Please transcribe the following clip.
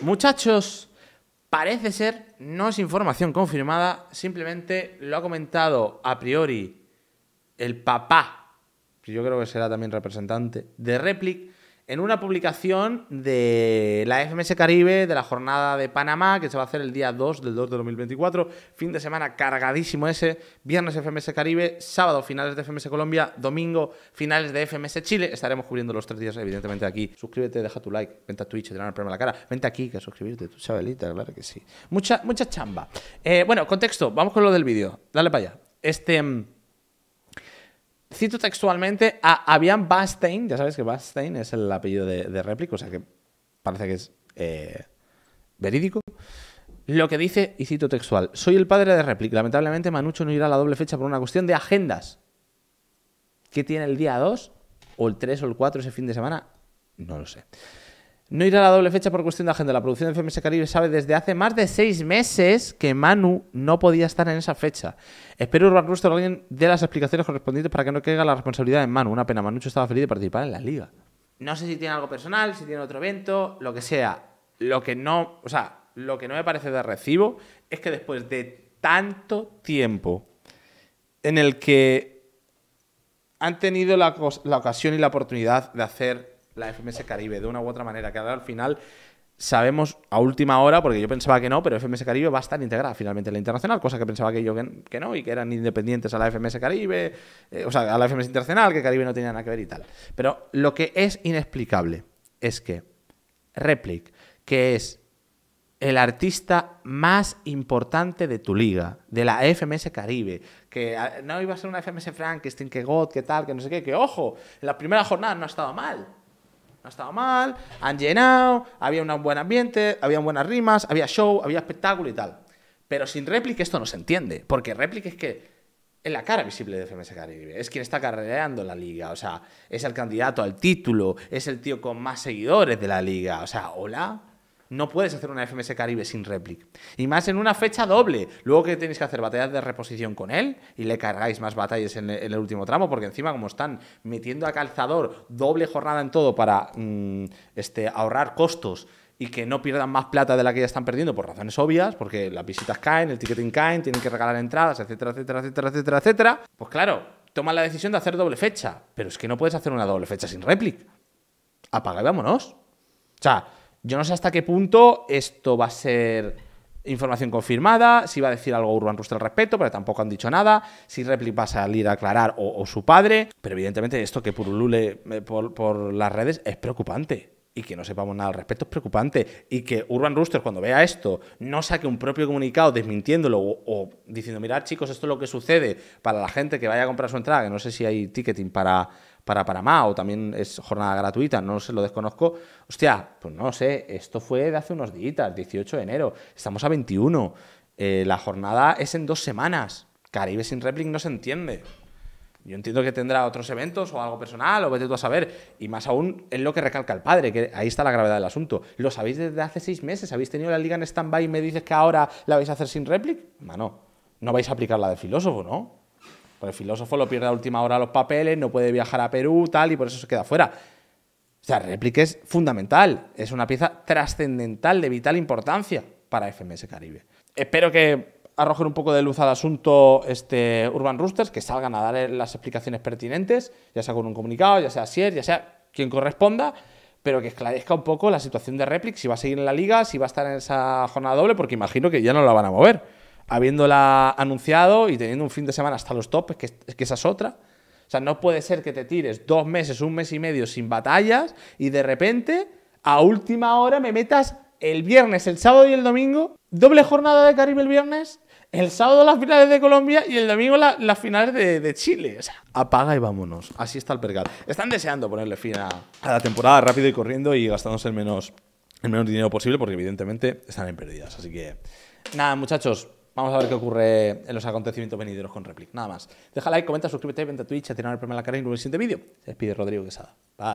Muchachos, parece ser, no es información confirmada, simplemente lo ha comentado a priori el papá, que yo creo que será también representante, de Replic en una publicación de la FMS Caribe, de la jornada de Panamá, que se va a hacer el día 2 del 2 de 2024, fin de semana cargadísimo ese, viernes FMS Caribe, sábado finales de FMS Colombia, domingo finales de FMS Chile, estaremos cubriendo los tres días evidentemente aquí. Suscríbete, deja tu like, vente a Twitch, te dan el premio a la cara, vente aquí que suscribirte, tu chabelita, claro que sí. Mucha, mucha chamba. Eh, bueno, contexto, vamos con lo del vídeo, dale para allá. Este... Mm, Cito textualmente a Avian Bastein, ya sabes que Bastein es el apellido de, de o sea que parece que es eh, verídico. Lo que dice, y cito textual, soy el padre de Replic. Lamentablemente Manucho no irá a la doble fecha por una cuestión de agendas. ¿Qué tiene el día 2 o el 3 o el 4 ese fin de semana? No lo sé. No irá a la doble fecha por cuestión de agenda. La producción de FMS Caribe sabe desde hace más de seis meses que Manu no podía estar en esa fecha. Espero Urban Rooster alguien de las explicaciones correspondientes para que no caiga la responsabilidad en Manu. Una pena, Manucho estaba feliz de participar en la liga. No sé si tiene algo personal, si tiene otro evento, lo que sea. Lo que no, o sea, lo que no me parece de recibo es que después de tanto tiempo en el que han tenido la ocasión y la oportunidad de hacer la FMS Caribe de una u otra manera, que al final sabemos a última hora, porque yo pensaba que no, pero FMS Caribe va a estar integrada finalmente en la internacional, cosa que pensaba que yo que, no, y que eran independientes a la FMS Caribe, eh, o sea, a la FMS Internacional, que Caribe no tenía nada que ver y tal. Pero lo que es inexplicable es que Replic, que es el artista más importante de tu liga, de la FMS Caribe, que ah, no iba a ser una FMS Frankenstein, que God, que tal, que no sé qué, que ojo, en la primera jornada no ha estado mal no estado mal, han llenado, había un buen ambiente, había buenas rimas, había show, había espectáculo y tal. Pero sin réplica esto no se entiende, porque réplica es que es la cara visible de FMS Caribe, es quien está carreando la liga, o sea, es el candidato al título, es el tío con más seguidores de la liga, o sea, hola. No puedes hacer una FMS Caribe sin réplica. Y más en una fecha doble. Luego que tenéis que hacer batallas de reposición con él y le cargáis más batallas en el, último tramo, porque encima como están metiendo a calzador doble jornada en todo para mm, este, ahorrar costos y que no pierdan más plata de la que ya están perdiendo por razones obvias, porque las visitas caen, el ticketing caen, tienen que regalar entradas, etcétera, etcétera, etcétera, etcétera, etcétera. Pues claro, toman la decisión de hacer doble fecha, pero es que no puedes hacer una doble fecha sin réplica. Apaga y vámonos. O sea, yo no sé hasta qué punto esto va a ser información confirmada, si va a decir algo Urban Rooster al respecto, pero tampoco han dicho nada, si repli va a salir a aclarar o, su padre, pero evidentemente esto que purulule eh, por, por las redes es preocupante y que no sepamos nada al respecto es preocupante. Y que Urban Rooster, cuando vea esto, no saque un propio comunicado desmintiéndolo o, diciendo, mirad chicos, esto es lo que sucede para la gente que vaya a comprar su entrada, que no sé si hay ticketing para, para Panamá o también es jornada gratuita, no se lo desconozco. Hostia, pues no sé, esto fue de hace unos días, 18 de enero, estamos a 21, eh, la jornada es en dos semanas, Caribe sin Replic no se entiende. Yo entiendo que tendrá otros eventos o algo personal, o vete tú a saber. Y más aún es lo que recalca el padre, que ahí está la gravedad del asunto. Lo sabéis desde hace seis meses, habéis tenido la liga en stand-by y me dices que ahora la vais a hacer sin réplica. Mano, no vais a aplicar la de filósofo, ¿no? Porque el filósofo lo pierde a última hora los papeles, no puede viajar a Perú, tal, y por eso se queda fuera. O sea, réplica es fundamental, es una pieza trascendental de vital importancia para FMS Caribe. Espero que arrojar un poco de luz al asunto este, Urban Roosters, que salgan a dar las explicaciones pertinentes, ya sea con un comunicado, ya sea Sier, ya sea quien corresponda, pero que esclarezca un poco la situación de Replix, si va a seguir en la liga, si va a estar en esa jornada doble, porque imagino que ya no la van a mover. Habiéndola anunciado y teniendo un fin de semana hasta los topes, que esa es otra. O sea, no puede ser que te tires dos meses, un mes y medio sin batallas y de repente, a última hora, me metas el viernes, el sábado y el domingo, doble jornada de Caribe el viernes el sábado las finales de Colombia y el domingo las finales de, Chile. O sea, apaga y vámonos. Así está el percal. Están deseando ponerle fin a, la temporada rápido y corriendo y gastándose el menos, el menos dinero posible porque evidentemente están en pérdidas. Así que, nada, muchachos. Vamos a ver qué ocurre en los acontecimientos venideros con Replic. Nada más. Deja like, comenta, suscríbete, vente a Twitch, a tirar el primer la cara y en el siguiente vídeo. Se despide Rodrigo Quesada. Bye.